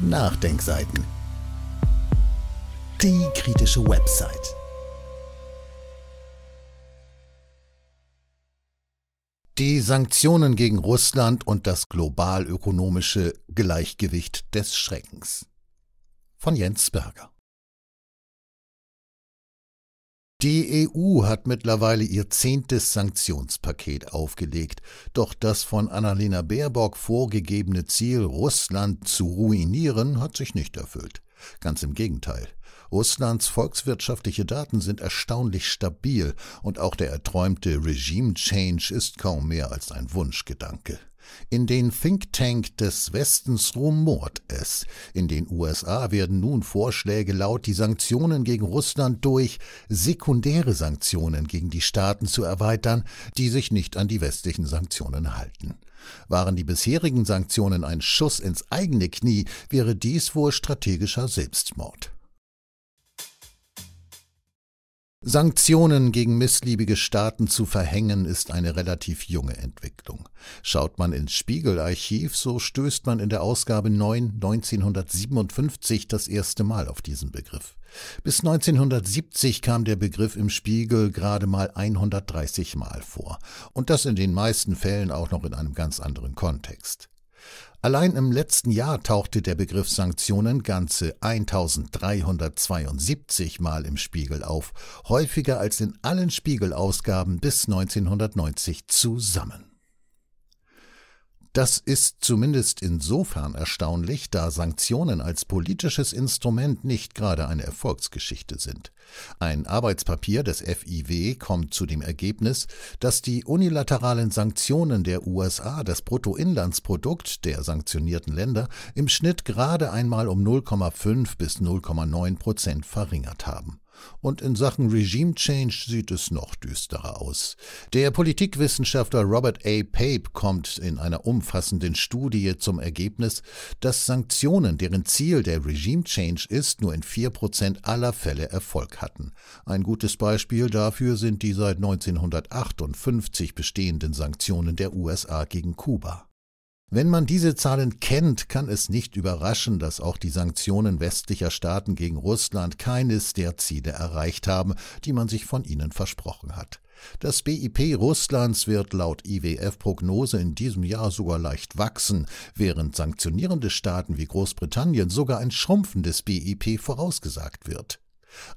Nachdenkseiten. Die kritische Website. Die Sanktionen gegen Russland und das globalökonomische Gleichgewicht des Schreckens. Von Jens Berger. Die EU hat mittlerweile ihr zehntes Sanktionspaket aufgelegt, doch das von Annalena Baerbock vorgegebene Ziel, Russland zu ruinieren, hat sich nicht erfüllt. Ganz im Gegenteil. Russlands volkswirtschaftliche Daten sind erstaunlich stabil und auch der erträumte Regime Change ist kaum mehr als ein Wunschgedanke. In den Think Tank des Westens rumort es. In den USA werden nun Vorschläge laut, die Sanktionen gegen Russland durch sekundäre Sanktionen gegen die Staaten zu erweitern, die sich nicht an die westlichen Sanktionen halten. Waren die bisherigen Sanktionen ein Schuss ins eigene Knie, wäre dies wohl strategischer Selbstmord. Sanktionen gegen missliebige Staaten zu verhängen, ist eine relativ junge Entwicklung. Schaut man ins Spiegelarchiv, so stößt man in der Ausgabe 9 1957 das erste Mal auf diesen Begriff. Bis 1970 kam der Begriff im Spiegel gerade mal 130 Mal vor, und das in den meisten Fällen auch noch in einem ganz anderen Kontext. Allein im letzten Jahr tauchte der Begriff Sanktionen ganze 1372 Mal im Spiegel auf, häufiger als in allen Spiegelausgaben bis 1990 zusammen. Das ist zumindest insofern erstaunlich, da Sanktionen als politisches Instrument nicht gerade eine Erfolgsgeschichte sind. Ein Arbeitspapier des FIW kommt zu dem Ergebnis, dass die unilateralen Sanktionen der USA das Bruttoinlandsprodukt der sanktionierten Länder im Schnitt gerade einmal um 0,5 bis 0,9 Prozent verringert haben. Und in Sachen Regime Change sieht es noch düsterer aus. Der Politikwissenschaftler Robert A. Pape kommt in einer umfassenden Studie zum Ergebnis, dass Sanktionen, deren Ziel der Regime Change ist, nur in 4% aller Fälle Erfolg hatten. Ein gutes Beispiel dafür sind die seit 1958 bestehenden Sanktionen der USA gegen Kuba. Wenn man diese Zahlen kennt, kann es nicht überraschen, dass auch die Sanktionen westlicher Staaten gegen Russland keines der Ziele erreicht haben, die man sich von ihnen versprochen hat. Das BIP Russlands wird laut IWF-Prognose in diesem Jahr sogar leicht wachsen, während sanktionierende Staaten wie Großbritannien sogar ein schrumpfendes BIP vorausgesagt wird.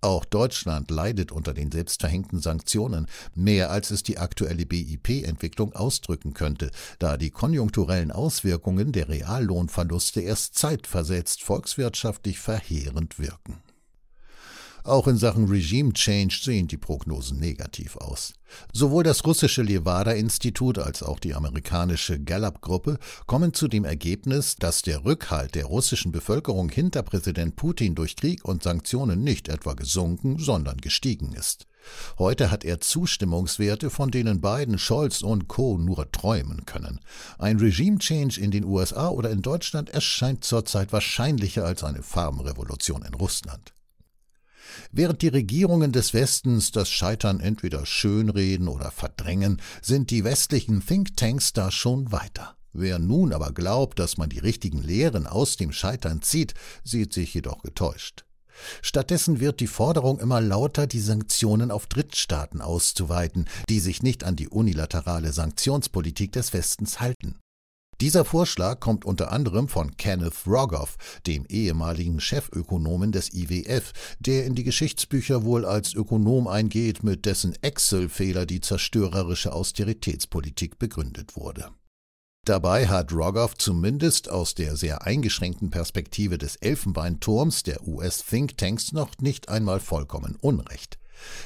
Auch Deutschland leidet unter den selbstverhängten Sanktionen, mehr als es die aktuelle BIP-Entwicklung ausdrücken könnte, da die konjunkturellen Auswirkungen der Reallohnverluste erst zeitversetzt volkswirtschaftlich verheerend wirken. Auch in Sachen Regime Change sehen die Prognosen negativ aus. Sowohl das russische Levada-Institut als auch die amerikanische Gallup-Gruppe kommen zu dem Ergebnis, dass der Rückhalt der russischen Bevölkerung hinter Präsident Putin durch Krieg und Sanktionen nicht etwa gesunken, sondern gestiegen ist. Heute hat er Zustimmungswerte, von denen beiden Scholz und Co. nur träumen können. Ein Regime-Change in den USA oder in Deutschland erscheint zurzeit wahrscheinlicher als eine Farbenrevolution in Russland. Während die Regierungen des Westens das Scheitern entweder schönreden oder verdrängen, sind die westlichen Thinktanks da schon weiter. Wer nun aber glaubt, dass man die richtigen Lehren aus dem Scheitern zieht, sieht sich jedoch getäuscht. Stattdessen wird die Forderung immer lauter, die Sanktionen auf Drittstaaten auszuweiten, die sich nicht an die unilaterale Sanktionspolitik des Westens halten. Dieser Vorschlag kommt unter anderem von Kenneth Rogoff, dem ehemaligen Chefökonomen des IWF, der in die Geschichtsbücher wohl als Ökonom eingeht, mit dessen Excel-Fehler die zerstörerische Austeritätspolitik begründet wurde. Dabei hat Rogoff zumindest aus der sehr eingeschränkten Perspektive des Elfenbeinturms der US-Thinktanks noch nicht einmal vollkommen Unrecht.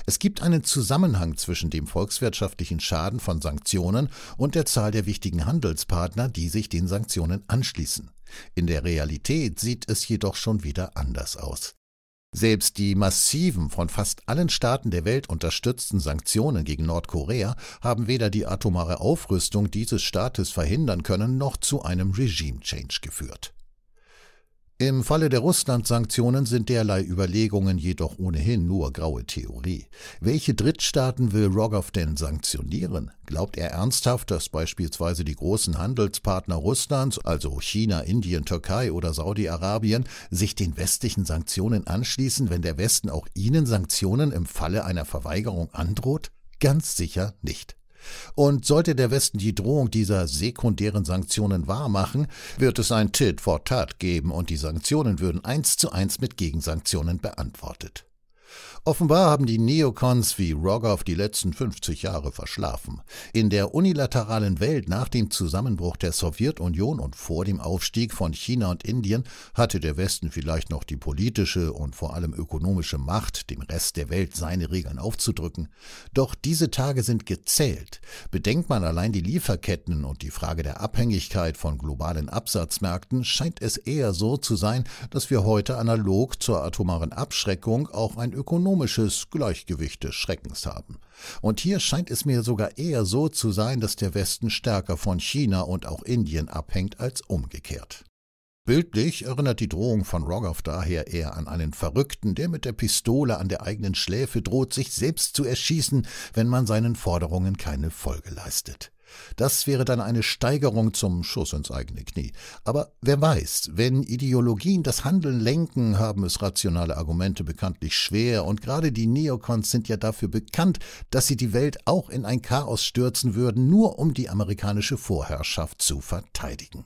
Es gibt einen Zusammenhang zwischen dem volkswirtschaftlichen Schaden von Sanktionen und der Zahl der wichtigen Handelspartner, die sich den Sanktionen anschließen. In der Realität sieht es jedoch schon wieder anders aus. Selbst die massiven, von fast allen Staaten der Welt unterstützten Sanktionen gegen Nordkorea haben weder die atomare Aufrüstung dieses Staates verhindern können noch zu einem Regime-Change geführt. Im Falle der Russland-Sanktionen sind derlei Überlegungen jedoch ohnehin nur graue Theorie. Welche Drittstaaten will Rogoff denn sanktionieren? Glaubt er ernsthaft, dass beispielsweise die großen Handelspartner Russlands, also China, Indien, Türkei oder Saudi-Arabien, sich den westlichen Sanktionen anschließen, wenn der Westen auch ihnen Sanktionen im Falle einer Verweigerung androht? Ganz sicher nicht. Und sollte der Westen die Drohung dieser sekundären Sanktionen wahrmachen, wird es ein Tit for Tat geben und die Sanktionen würden eins zu eins mit Gegensanktionen beantwortet. Offenbar haben die Neokons wie Rogoff die letzten 50 Jahre verschlafen. In der unilateralen Welt nach dem Zusammenbruch der Sowjetunion und vor dem Aufstieg von China und Indien hatte der Westen vielleicht noch die politische und vor allem ökonomische Macht, dem Rest der Welt seine Regeln aufzudrücken. Doch diese Tage sind gezählt. Bedenkt man allein die Lieferketten und die Frage der Abhängigkeit von globalen Absatzmärkten, scheint es eher so zu sein, dass wir heute analog zur atomaren Abschreckung auch ein ökonomisches ökonomisches Gleichgewicht des Schreckens haben. Und hier scheint es mir sogar eher so zu sein, dass der Westen stärker von China und auch Indien abhängt als umgekehrt. Bildlich erinnert die Drohung von Rogoff daher eher an einen Verrückten, der mit der Pistole an der eigenen Schläfe droht, sich selbst zu erschießen, wenn man seinen Forderungen keine Folge leistet. Das wäre dann eine Steigerung zum Schuss ins eigene Knie. Aber wer weiß, wenn Ideologien das Handeln lenken, haben es rationale Argumente bekanntlich schwer, und gerade die Neocons sind ja dafür bekannt, dass sie die Welt auch in ein Chaos stürzen würden, nur um die amerikanische Vorherrschaft zu verteidigen.